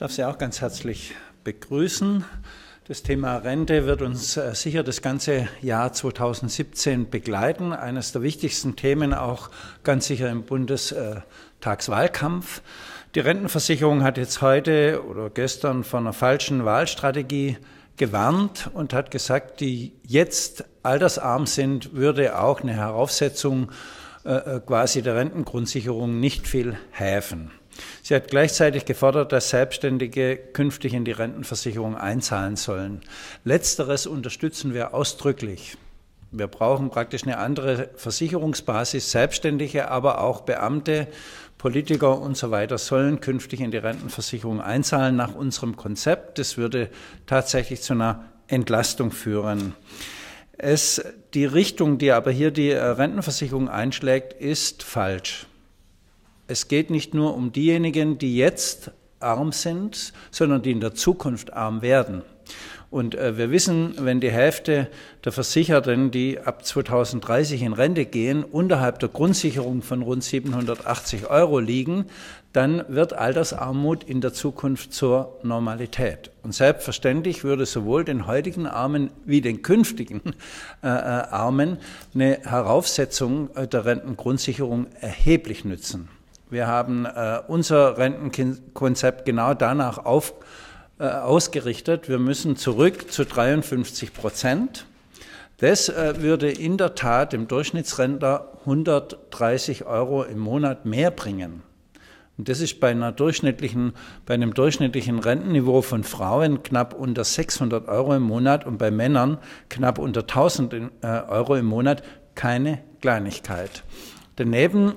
darf Sie auch ganz herzlich begrüßen. Das Thema Rente wird uns äh, sicher das ganze Jahr 2017 begleiten. Eines der wichtigsten Themen auch ganz sicher im Bundestagswahlkampf. Die Rentenversicherung hat jetzt heute oder gestern von einer falschen Wahlstrategie gewarnt und hat gesagt, die jetzt altersarm sind, würde auch eine Heraufsetzung äh, äh, quasi der Rentengrundsicherung nicht viel helfen. Sie hat gleichzeitig gefordert, dass Selbstständige künftig in die Rentenversicherung einzahlen sollen. Letzteres unterstützen wir ausdrücklich. Wir brauchen praktisch eine andere Versicherungsbasis. Selbstständige, aber auch Beamte, Politiker und so weiter sollen künftig in die Rentenversicherung einzahlen nach unserem Konzept. Das würde tatsächlich zu einer Entlastung führen. Es, die Richtung, die aber hier die äh, Rentenversicherung einschlägt, ist falsch. Es geht nicht nur um diejenigen, die jetzt arm sind, sondern die in der Zukunft arm werden. Und äh, wir wissen, wenn die Hälfte der Versicherten, die ab 2030 in Rente gehen, unterhalb der Grundsicherung von rund 780 Euro liegen, dann wird Altersarmut in der Zukunft zur Normalität. Und selbstverständlich würde sowohl den heutigen Armen wie den künftigen äh, äh Armen eine Heraufsetzung äh, der Rentengrundsicherung erheblich nützen. Wir haben äh, unser Rentenkonzept genau danach auf, äh, ausgerichtet. Wir müssen zurück zu 53 Prozent. Das äh, würde in der Tat dem Durchschnittsrentner 130 Euro im Monat mehr bringen. Und das ist bei, einer durchschnittlichen, bei einem durchschnittlichen Rentenniveau von Frauen knapp unter 600 Euro im Monat und bei Männern knapp unter 1000 äh, Euro im Monat keine Kleinigkeit. Daneben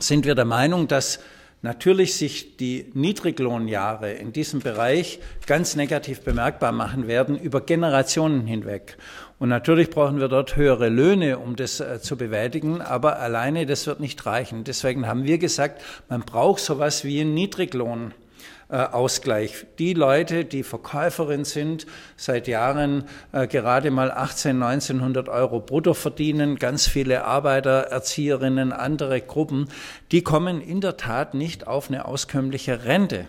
sind wir der Meinung, dass natürlich sich die Niedriglohnjahre in diesem Bereich ganz negativ bemerkbar machen werden über Generationen hinweg. Und natürlich brauchen wir dort höhere Löhne, um das äh, zu bewältigen, aber alleine das wird nicht reichen. Deswegen haben wir gesagt, man braucht sowas wie einen Niedriglohn. Äh, Ausgleich. Die Leute, die Verkäuferin sind, seit Jahren äh, gerade mal 18, 1900 Euro brutto verdienen, ganz viele Arbeiter, Erzieherinnen, andere Gruppen, die kommen in der Tat nicht auf eine auskömmliche Rente.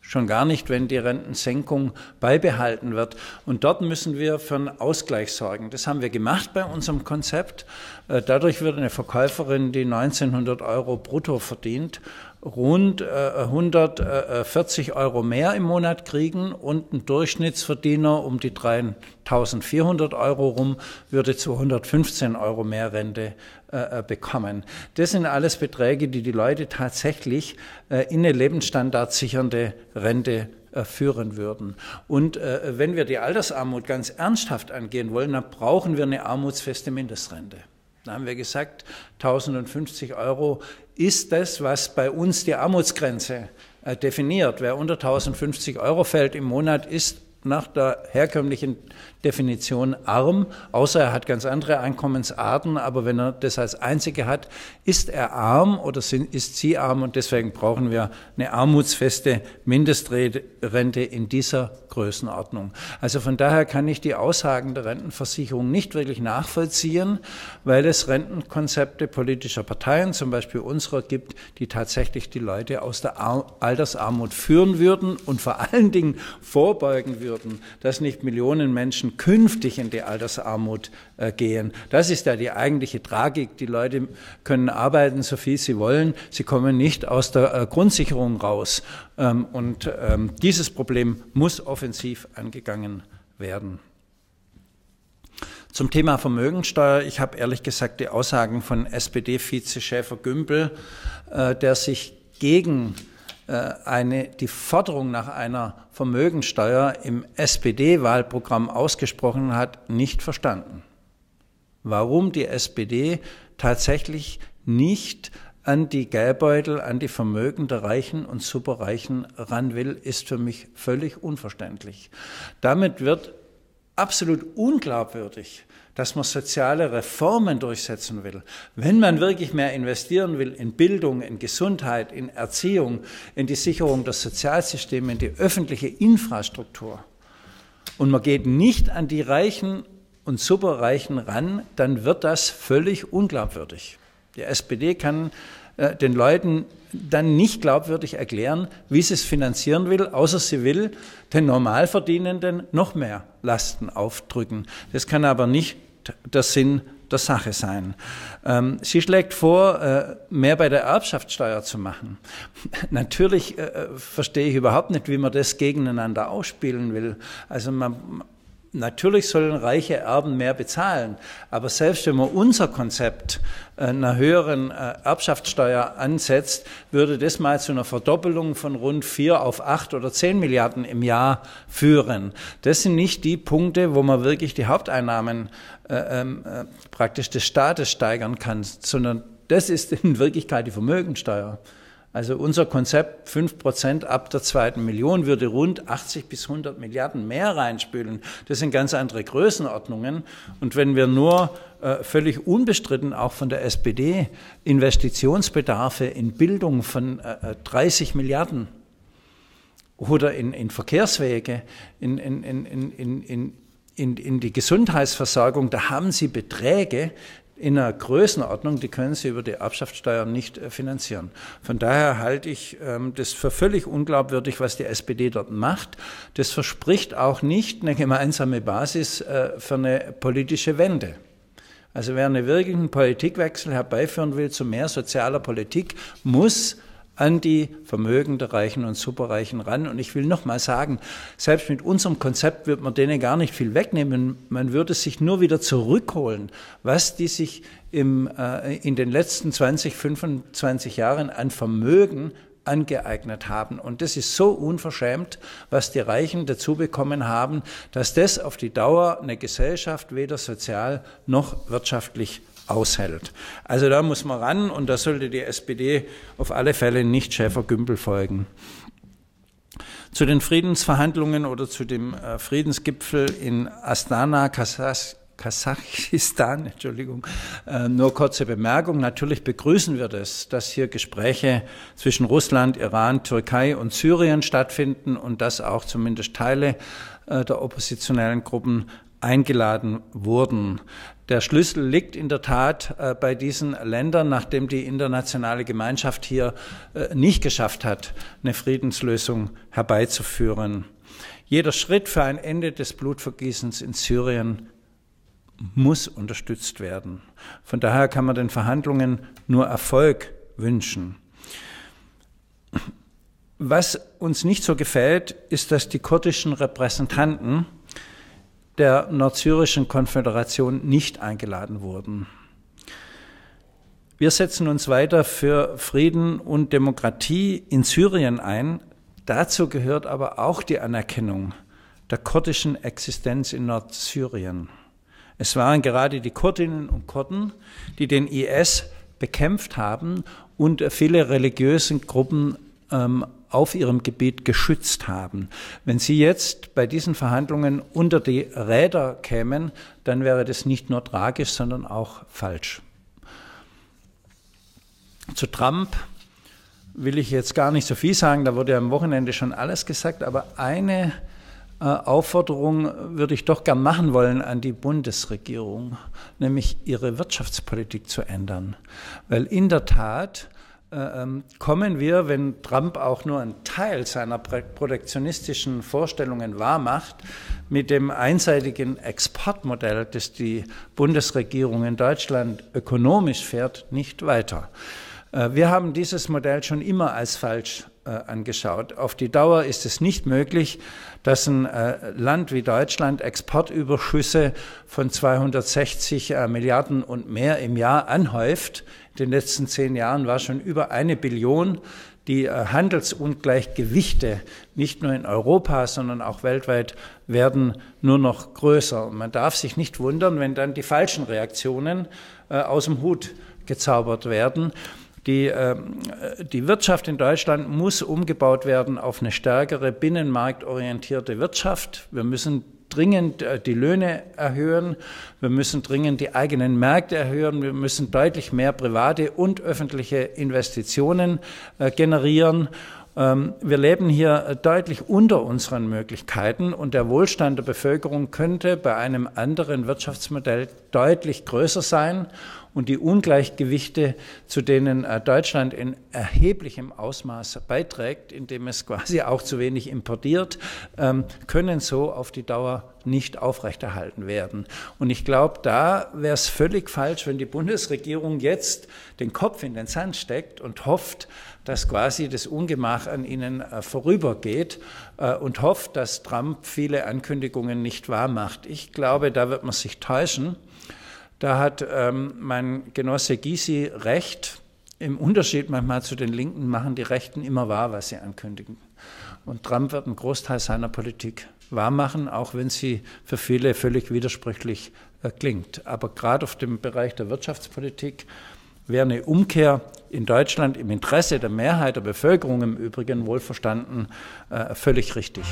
Schon gar nicht, wenn die Rentensenkung beibehalten wird. Und dort müssen wir für einen Ausgleich sorgen. Das haben wir gemacht bei unserem Konzept. Äh, dadurch wird eine Verkäuferin, die 1900 Euro brutto verdient, rund äh, 140 äh, Euro mehr im Monat kriegen und ein Durchschnittsverdiener um die 3.400 Euro rum würde zu 115 Euro mehr Rente äh, äh, bekommen. Das sind alles Beträge, die die Leute tatsächlich äh, in eine lebensstandardsichernde Rente äh, führen würden. Und wenn wir die Altersarmut ganz ernsthaft angehen wollen, dann brauchen wir eine armutsfeste Mindestrente. Da haben wir gesagt, 1050 Euro ist das, was bei uns die Armutsgrenze äh, definiert. Wer unter 1050 Euro fällt im Monat, ist nach der herkömmlichen Definition arm, außer er hat ganz andere Einkommensarten, aber wenn er das als einzige hat, ist er arm oder sind, ist sie arm und deswegen brauchen wir eine armutsfeste Mindestrente in dieser Größenordnung. Also von daher kann ich die Aussagen der Rentenversicherung nicht wirklich nachvollziehen, weil es Rentenkonzepte politischer Parteien, zum Beispiel unserer, gibt, die tatsächlich die Leute aus der Altersarmut führen würden und vor allen Dingen vorbeugen würden würden, dass nicht Millionen Menschen künftig in die Altersarmut äh, gehen. Das ist ja die eigentliche Tragik. Die Leute können arbeiten, so viel sie wollen. Sie kommen nicht aus der äh, Grundsicherung raus. Ähm, und ähm, dieses Problem muss offensiv angegangen werden. Zum Thema Vermögensteuer. Ich habe ehrlich gesagt die Aussagen von SPD-Vize Schäfer-Gümbel, äh, der sich gegen äh, äh, eine, die Forderung nach einer Vermögensteuer im SPD-Wahlprogramm ausgesprochen hat, nicht verstanden. Warum die SPD tatsächlich nicht an die Geldbeutel, an die Vermögen der Reichen und Superreichen ran will, ist für mich völlig unverständlich. Damit wird absolut unglaubwürdig, dass man soziale Reformen durchsetzen will, wenn man wirklich mehr investieren will in Bildung, in Gesundheit, in Erziehung, in die Sicherung der Sozialsysteme, in die öffentliche Infrastruktur und man geht nicht an die Reichen und Superreichen ran, dann wird das völlig unglaubwürdig. Die SPD kann äh, den Leuten dann nicht glaubwürdig erklären, wie sie es finanzieren will, außer sie will den Normalverdienenden noch mehr Lasten aufdrücken. Das kann aber nicht der Sinn der Sache sein. Ähm, sie schlägt vor, äh, mehr bei der Erbschaftssteuer zu machen. Natürlich äh, verstehe ich überhaupt nicht, wie man das gegeneinander ausspielen will. Also man, Natürlich sollen reiche Erben mehr bezahlen, aber selbst wenn man unser Konzept äh, einer höheren äh, Erbschaftssteuer ansetzt, würde das mal zu einer Verdoppelung von rund vier auf acht oder zehn Milliarden im Jahr führen. Das sind nicht die Punkte, wo man wirklich die Haupteinnahmen äh, ähm, äh, praktisch des Staates steigern kann, sondern das ist in Wirklichkeit die Vermögensteuer. Also unser Konzept 5% ab der zweiten Million würde rund 80 bis 100 Milliarden mehr reinspülen. Das sind ganz andere Größenordnungen. Und wenn wir nur äh, völlig unbestritten auch von der SPD Investitionsbedarfe in Bildung von äh, 30 äh, Milliarden oder in, in Verkehrswege, in, in, in, in, in in, in die Gesundheitsversorgung, da haben sie Beträge, in einer Größenordnung, die können Sie über die Erbschaftssteuer nicht äh, finanzieren. Von daher halte ich ähm, das für völlig unglaubwürdig, was die SPD dort macht. Das verspricht auch nicht eine gemeinsame Basis äh, für eine politische Wende. Also wer einen wirklichen Politikwechsel herbeiführen will zu mehr sozialer Politik, muss an die Vermögende, Reichen und Superreichen ran. Und ich will nochmal sagen, selbst mit unserem Konzept wird man denen gar nicht viel wegnehmen. Man würde sich nur wieder zurückholen, was die sich im, äh, in den letzten 20, 25 Jahren an Vermögen angeeignet haben. Und das ist so unverschämt, was die Reichen dazu bekommen haben, dass das auf die Dauer eine Gesellschaft weder sozial noch wirtschaftlich aushält. Also da muss man ran und da sollte die SPD auf alle Fälle nicht Schäfer-Gümbel folgen. Zu den Friedensverhandlungen oder zu dem äh, Friedensgipfel in Astana, Kasachstan, Kasachistan, Entschuldigung, äh, nur kurze Bemerkung. Natürlich begrüßen wir das, dass hier Gespräche zwischen Russland, Iran, Türkei und Syrien stattfinden und dass auch zumindest Teile äh, der oppositionellen Gruppen eingeladen wurden. Der Schlüssel liegt in der Tat äh, bei diesen Ländern, nachdem die internationale Gemeinschaft hier äh, nicht geschafft hat, eine Friedenslösung herbeizuführen. Jeder Schritt für ein Ende des Blutvergießens in Syrien muss unterstützt werden. Von daher kann man den Verhandlungen nur Erfolg wünschen. Was uns nicht so gefällt, ist, dass die kurdischen Repräsentanten, der Nordsyrischen Konföderation nicht eingeladen wurden. Wir setzen uns weiter für Frieden und Demokratie in Syrien ein. Dazu gehört aber auch die Anerkennung der kurdischen Existenz in Nordsyrien. Es waren gerade die Kurdinnen und Kurden, die den IS bekämpft haben und viele religiöse Gruppen ähm, auf ihrem Gebiet geschützt haben. Wenn sie jetzt bei diesen Verhandlungen unter die Räder kämen, dann wäre das nicht nur tragisch, sondern auch falsch. Zu Trump will ich jetzt gar nicht so viel sagen, da wurde ja am Wochenende schon alles gesagt, aber eine äh, Aufforderung würde ich doch gern machen wollen an die Bundesregierung, nämlich ihre Wirtschaftspolitik zu ändern. Weil in der Tat äh, ähm, kommen wir, wenn Trump auch nur einen Teil seiner protektionistischen Vorstellungen wahrmacht, mit dem einseitigen Exportmodell, das die Bundesregierung in Deutschland ökonomisch fährt, nicht weiter. Äh, wir haben dieses Modell schon immer als falsch äh, angeschaut. Auf die Dauer ist es nicht möglich, dass ein äh, Land wie Deutschland Exportüberschüsse von 260 äh, Milliarden und mehr im Jahr anhäuft. In den letzten zehn Jahren war schon über eine Billion die Handelsungleichgewichte nicht nur in Europa, sondern auch weltweit werden nur noch größer. Und man darf sich nicht wundern, wenn dann die falschen Reaktionen aus dem Hut gezaubert werden. Die, ähm, die Wirtschaft in Deutschland muss umgebaut werden auf eine stärkere binnenmarktorientierte Wirtschaft. Wir müssen dringend äh, die Löhne erhöhen, wir müssen dringend die eigenen Märkte erhöhen, wir müssen deutlich mehr private und öffentliche Investitionen äh, generieren. Ähm, wir leben hier äh, deutlich unter unseren Möglichkeiten und der Wohlstand der Bevölkerung könnte bei einem anderen Wirtschaftsmodell deutlich größer sein und die Ungleichgewichte, zu denen äh, Deutschland in erheblichem Ausmaß beiträgt, indem es quasi auch zu wenig importiert, ähm, können so auf die Dauer nicht aufrechterhalten werden. Und ich glaube, da wäre es völlig falsch, wenn die Bundesregierung jetzt den Kopf in den Sand steckt und hofft, dass quasi das Ungemach an ihnen äh, vorübergeht äh, und hofft, dass Trump viele Ankündigungen nicht wahr macht. Ich glaube, da wird man sich täuschen. Da hat ähm, mein Genosse Gysi recht. Im Unterschied manchmal zu den Linken machen die Rechten immer wahr, was sie ankündigen. Und Trump wird einen Großteil seiner Politik wahrmachen, auch wenn sie für viele völlig widersprüchlich äh, klingt. Aber gerade auf dem Bereich der Wirtschaftspolitik wäre eine Umkehr in Deutschland im Interesse der Mehrheit der Bevölkerung im Übrigen wohlverstanden äh, völlig richtig.